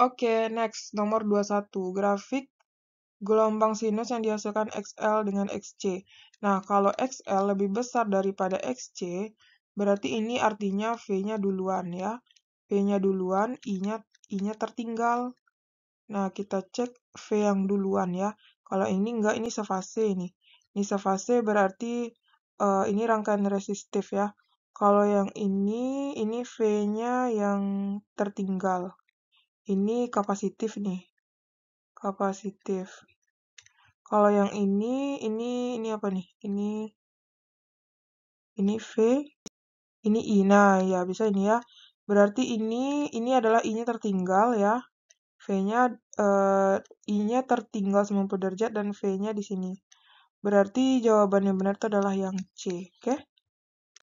Oke, next. Nomor 21. Grafik gelombang sinus yang dihasilkan XL dengan XC. Nah, kalau XL lebih besar daripada XC, berarti ini artinya V-nya duluan ya. V-nya duluan, I-nya I-nya tertinggal. Nah, kita cek V yang duluan ya. Kalau ini enggak, ini sefase ini. Ini sefase berarti uh, ini rangkaian resistif ya. Kalau yang ini, ini V-nya yang tertinggal ini kapasitif nih kapasitif kalau yang ini ini ini apa nih ini ini V ini I nah ya bisa ini ya berarti ini ini adalah I nya tertinggal ya V nya uh, eh, I nya tertinggal 90 derajat dan V nya di sini berarti jawaban yang benar itu adalah yang C oke okay?